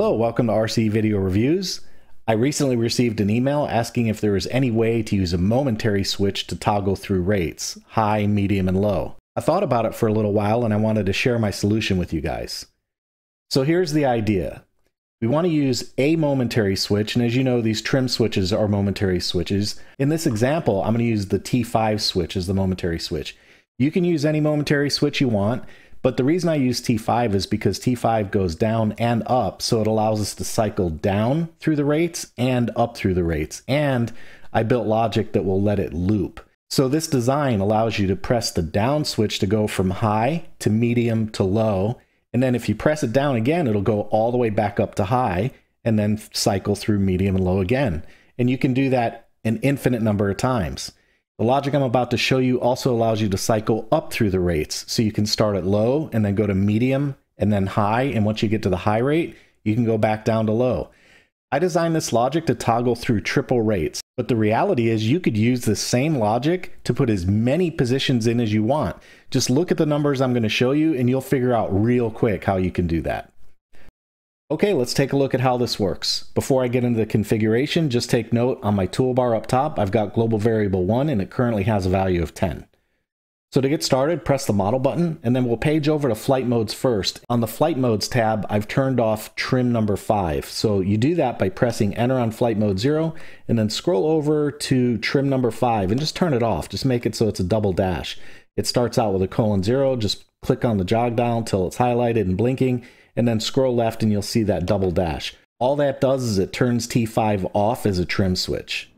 Hello, welcome to RC Video Reviews. I recently received an email asking if there was any way to use a momentary switch to toggle through rates, high, medium, and low. I thought about it for a little while and I wanted to share my solution with you guys. So here's the idea. We want to use a momentary switch, and as you know, these trim switches are momentary switches. In this example, I'm going to use the T5 switch as the momentary switch. You can use any momentary switch you want. But the reason I use T5 is because T5 goes down and up, so it allows us to cycle down through the rates and up through the rates. And I built logic that will let it loop. So this design allows you to press the down switch to go from high to medium to low. And then if you press it down again, it'll go all the way back up to high and then cycle through medium and low again. And you can do that an infinite number of times. The logic I'm about to show you also allows you to cycle up through the rates. So you can start at low and then go to medium and then high. And once you get to the high rate, you can go back down to low. I designed this logic to toggle through triple rates, but the reality is you could use the same logic to put as many positions in as you want. Just look at the numbers I'm gonna show you and you'll figure out real quick how you can do that. Okay, let's take a look at how this works. Before I get into the configuration, just take note on my toolbar up top, I've got global variable 1 and it currently has a value of 10. So to get started, press the model button and then we'll page over to flight modes first. On the flight modes tab, I've turned off trim number 5. So you do that by pressing enter on flight mode 0 and then scroll over to trim number 5 and just turn it off. Just make it so it's a double dash. It starts out with a colon 0, just click on the jog dial until it's highlighted and blinking and then scroll left and you'll see that double dash. All that does is it turns T5 off as a trim switch.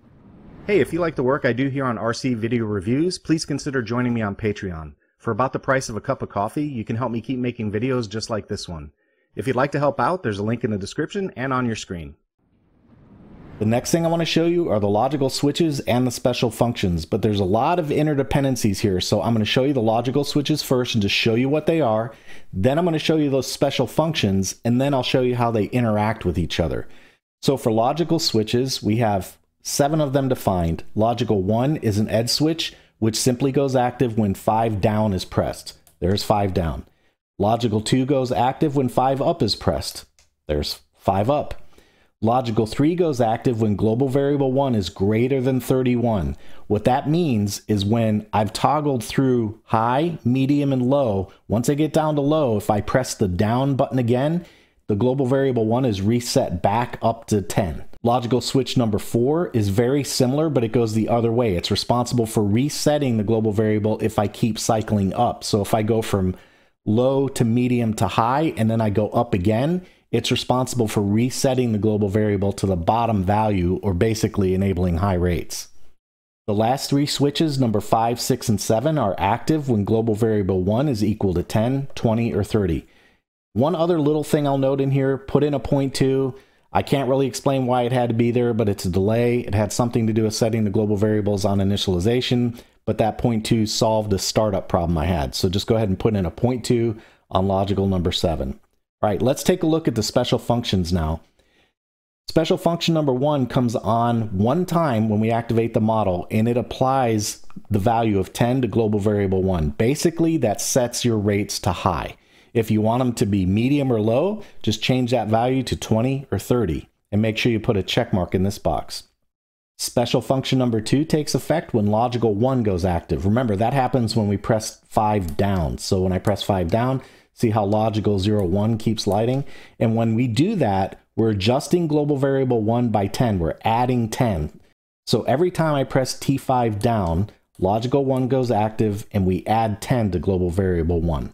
Hey, if you like the work I do here on RC Video Reviews, please consider joining me on Patreon. For about the price of a cup of coffee, you can help me keep making videos just like this one. If you'd like to help out, there's a link in the description and on your screen. The next thing I want to show you are the logical switches and the special functions, but there's a lot of interdependencies here. So I'm going to show you the logical switches first and just show you what they are. Then I'm going to show you those special functions, and then I'll show you how they interact with each other. So for logical switches, we have seven of them defined. Logical one is an edge switch, which simply goes active when five down is pressed. There's five down. Logical two goes active when five up is pressed. There's five up. Logical 3 goes active when global variable 1 is greater than 31. What that means is when I've toggled through high, medium, and low, once I get down to low, if I press the down button again, the global variable 1 is reset back up to 10. Logical switch number 4 is very similar, but it goes the other way. It's responsible for resetting the global variable if I keep cycling up. So if I go from low to medium to high, and then I go up again, it's responsible for resetting the global variable to the bottom value or basically enabling high rates. The last three switches, number 5, 6, and 7, are active when global variable 1 is equal to 10, 20, or 30. One other little thing I'll note in here, put in a point 2. I can't really explain why it had to be there, but it's a delay. It had something to do with setting the global variables on initialization, but that point 2 solved a startup problem I had. So just go ahead and put in a point 2 on logical number 7. All right, let's take a look at the special functions now. Special function number one comes on one time when we activate the model and it applies the value of 10 to global variable one. Basically, that sets your rates to high. If you want them to be medium or low, just change that value to 20 or 30 and make sure you put a check mark in this box. Special function number two takes effect when logical one goes active. Remember, that happens when we press five down. So when I press five down, See how logical 0, 1 keeps lighting, And when we do that, we're adjusting global variable 1 by 10. We're adding 10. So every time I press T5 down, logical 1 goes active and we add 10 to global variable 1.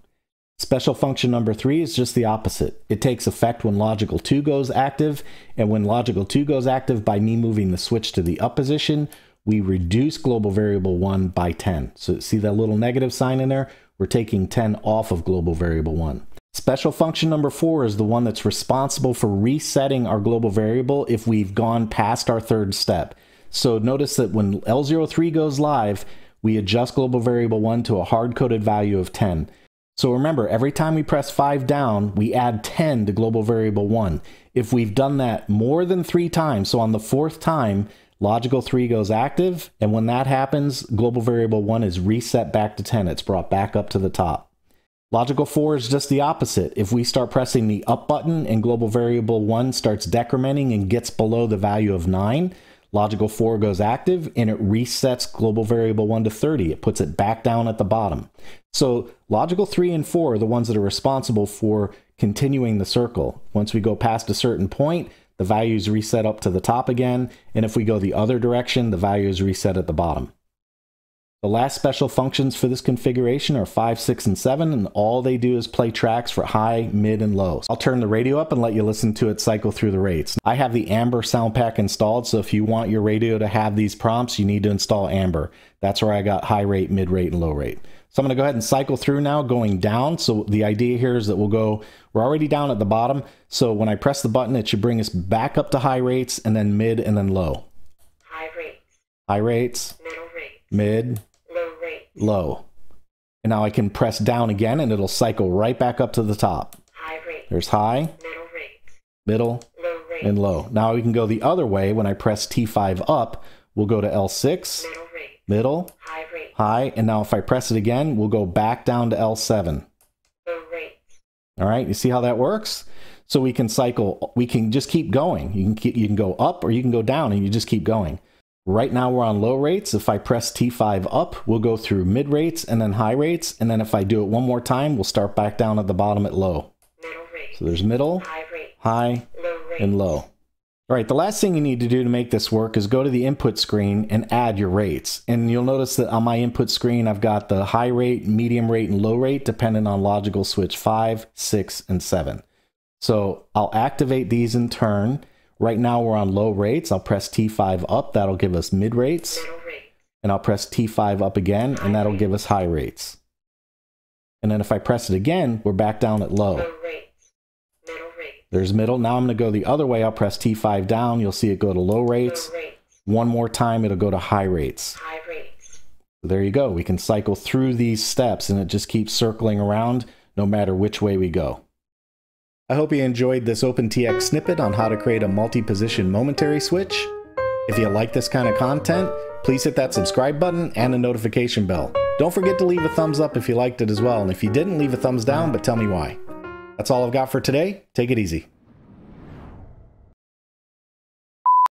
Special function number 3 is just the opposite. It takes effect when logical 2 goes active, and when logical 2 goes active by me moving the switch to the up position, we reduce global variable 1 by 10. So see that little negative sign in there? We're taking 10 off of global variable 1. Special function number 4 is the one that's responsible for resetting our global variable if we've gone past our third step. So notice that when L03 goes live, we adjust global variable 1 to a hard-coded value of 10. So remember, every time we press 5 down, we add 10 to global variable 1. If we've done that more than three times, so on the fourth time, Logical 3 goes active, and when that happens, global variable 1 is reset back to 10. It's brought back up to the top. Logical 4 is just the opposite. If we start pressing the up button and global variable 1 starts decrementing and gets below the value of 9, Logical 4 goes active and it resets global variable 1 to 30. It puts it back down at the bottom. So logical 3 and 4 are the ones that are responsible for continuing the circle. Once we go past a certain point, the value is reset up to the top again. And if we go the other direction, the value is reset at the bottom. The last special functions for this configuration are 5, 6, and 7, and all they do is play tracks for high, mid, and low. I'll turn the radio up and let you listen to it cycle through the rates. I have the Amber sound pack installed, so if you want your radio to have these prompts, you need to install Amber. That's where I got high rate, mid rate, and low rate. So I'm going to go ahead and cycle through now going down. So the idea here is that we'll go, we're already down at the bottom. So when I press the button, it should bring us back up to high rates and then mid and then low. High rates. High rates. Middle rates. Mid low. And now I can press down again and it'll cycle right back up to the top. High There's high, middle, middle low and low. Now we can go the other way. When I press T5 up, we'll go to L6, middle, middle high, high, And now if I press it again, we'll go back down to L7. All right, you see how that works? So we can cycle, we can just keep going. You can, keep, you can go up or you can go down and you just keep going. Right now we're on low rates. If I press T5 up, we'll go through mid rates and then high rates. And then if I do it one more time, we'll start back down at the bottom at low. So there's middle, high, high low and low. All right, the last thing you need to do to make this work is go to the input screen and add your rates. And you'll notice that on my input screen, I've got the high rate, medium rate, and low rate, dependent on logical switch five, six, and seven. So I'll activate these in turn. Right now we're on low rates. I'll press T5 up. That'll give us mid rates. And I'll press T5 up again, and that'll give us high rates. And then if I press it again, we're back down at low. There's middle. Now I'm going to go the other way. I'll press T5 down. You'll see it go to low rates. One more time, it'll go to high rates. there you go. We can cycle through these steps, and it just keeps circling around no matter which way we go. I hope you enjoyed this OpenTX snippet on how to create a multi-position momentary switch. If you like this kind of content, please hit that subscribe button and a notification bell. Don't forget to leave a thumbs up if you liked it as well, and if you didn't, leave a thumbs down, but tell me why. That's all I've got for today. Take it easy.